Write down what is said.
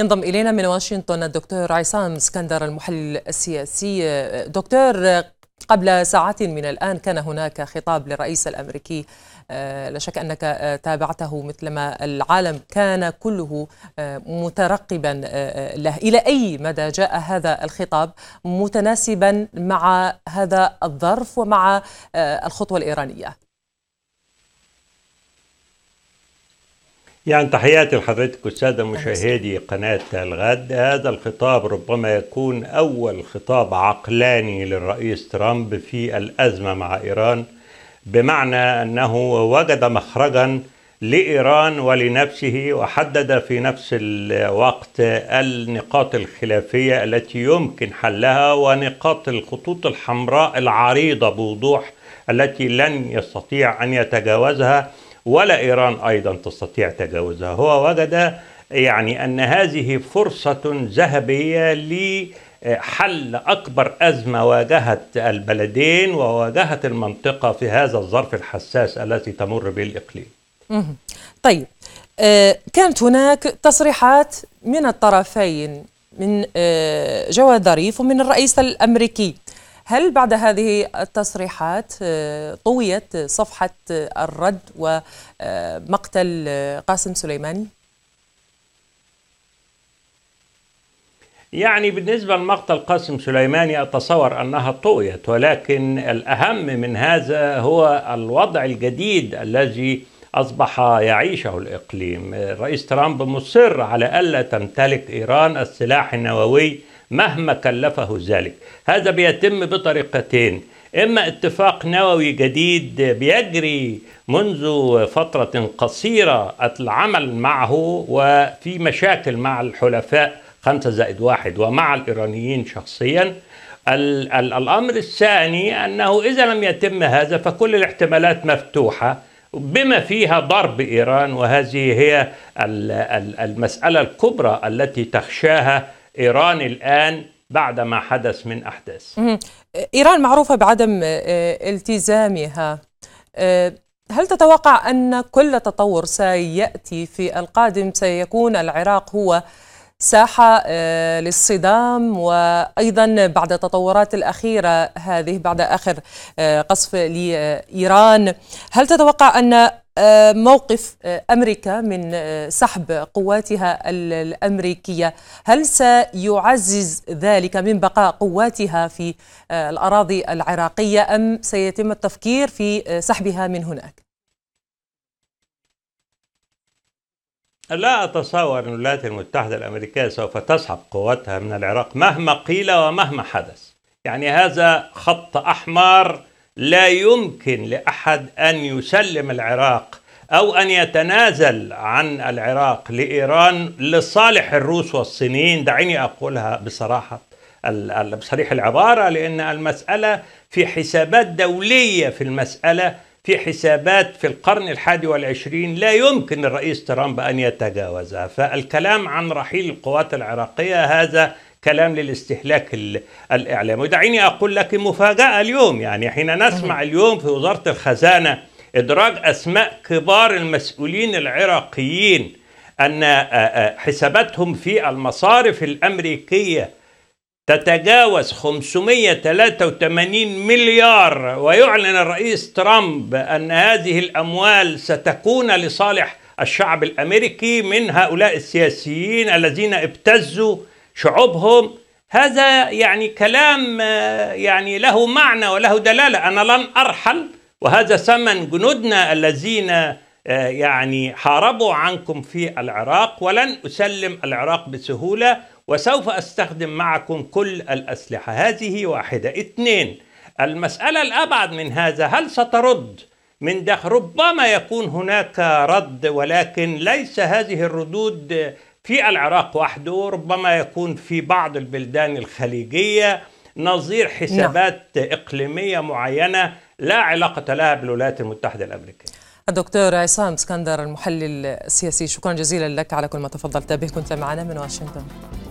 ينضم إلينا من واشنطن الدكتور عصام اسكندر المحلل السياسي دكتور قبل ساعات من الآن كان هناك خطاب للرئيس الأمريكي آه، لا شك أنك آه، تابعته مثلما العالم كان كله آه، مترقبا له إلى أي مدى جاء هذا الخطاب متناسبا مع هذا الظرف ومع الخطوة الإيرانية يعني تحياتي لحضرتك السادة مشاهدي قناة الغد هذا الخطاب ربما يكون أول خطاب عقلاني للرئيس ترامب في الأزمة مع إيران بمعنى أنه وجد مخرجا لإيران ولنفسه وحدد في نفس الوقت النقاط الخلافية التي يمكن حلها ونقاط الخطوط الحمراء العريضة بوضوح التي لن يستطيع أن يتجاوزها ولا إيران أيضا تستطيع تجاوزها هو وجد يعني أن هذه فرصة ذهبية لحل أكبر أزمة واجهت البلدين وواجهت المنطقة في هذا الظرف الحساس الذي تمر به الإقليم طيب آه، كانت هناك تصريحات من الطرفين من آه، جواد ظريف ومن الرئيس الأمريكي هل بعد هذه التصريحات آه، طويت صفحة الرد ومقتل آه، قاسم سليماني؟ يعني بالنسبة لمقتل قاسم سليماني أتصور أنها طويت ولكن الأهم من هذا هو الوضع الجديد الذي أصبح يعيشه الإقليم رئيس ترامب مصر على ألا تمتلك إيران السلاح النووي مهما كلفه ذلك هذا بيتم بطريقتين إما اتفاق نووي جديد بيجري منذ فترة قصيرة العمل معه وفي مشاكل مع الحلفاء خمسة زائد واحد ومع الإيرانيين شخصيا ال ال الأمر الثاني أنه إذا لم يتم هذا فكل الاحتمالات مفتوحة بما فيها ضرب إيران وهذه هي المسألة الكبرى التي تخشاها ايران الان بعد ما حدث من احداث ايران معروفه بعدم آه، التزامها آه، هل تتوقع ان كل تطور سياتي في القادم سيكون العراق هو ساحه آه، للصدام وايضا بعد التطورات الاخيره هذه بعد اخر قصف لايران هل تتوقع ان آه، موقف آه، امريكا من آه، سحب قواتها الامريكيه هل سيعزز ذلك من بقاء قواتها في الاراضي العراقيه ام سيتم التفكير في سحبها من هناك لا أتصور أن الولايات المتحدة الأمريكية سوف تسحب قواتها من العراق مهما قيل ومهما حدث يعني هذا خط أحمر لا يمكن لاحد ان يسلم العراق او ان يتنازل عن العراق لايران لصالح الروس والصينيين دعيني اقولها بصراحه بصريح العباره لان المساله في حسابات دوليه في المساله في حسابات في القرن الحادي والعشرين لا يمكن الرئيس ترامب أن يتجاوزها فالكلام عن رحيل القوات العراقية هذا كلام للاستهلاك الإعلامي ودعيني أقول لك مفاجأة اليوم يعني حين نسمع اليوم في وزارة الخزانة إدراج أسماء كبار المسؤولين العراقيين أن آه، آه، حساباتهم في المصارف الأمريكية تتجاوز 583 مليار ويعلن الرئيس ترامب أن هذه الأموال ستكون لصالح الشعب الأمريكي من هؤلاء السياسيين الذين ابتزوا شعوبهم هذا يعني كلام آه، يعني له معنى وله دلاله انا لن ارحل وهذا ثمن جنودنا الذين آه، يعني حاربوا عنكم في العراق ولن اسلم العراق بسهوله وسوف استخدم معكم كل الاسلحه هذه واحده اثنين المساله الابعد من هذا هل سترد من داخل ربما يكون هناك رد ولكن ليس هذه الردود في العراق وحده ربما يكون في بعض البلدان الخليجية نظير نعم. حسابات نعم. إقليمية معينة لا علاقة لها بالولايات المتحدة الأمريكية الدكتور عصام سكندر المحلل السياسي شكرا جزيلا لك على كل ما تفضلت به كنت معنا من واشنطن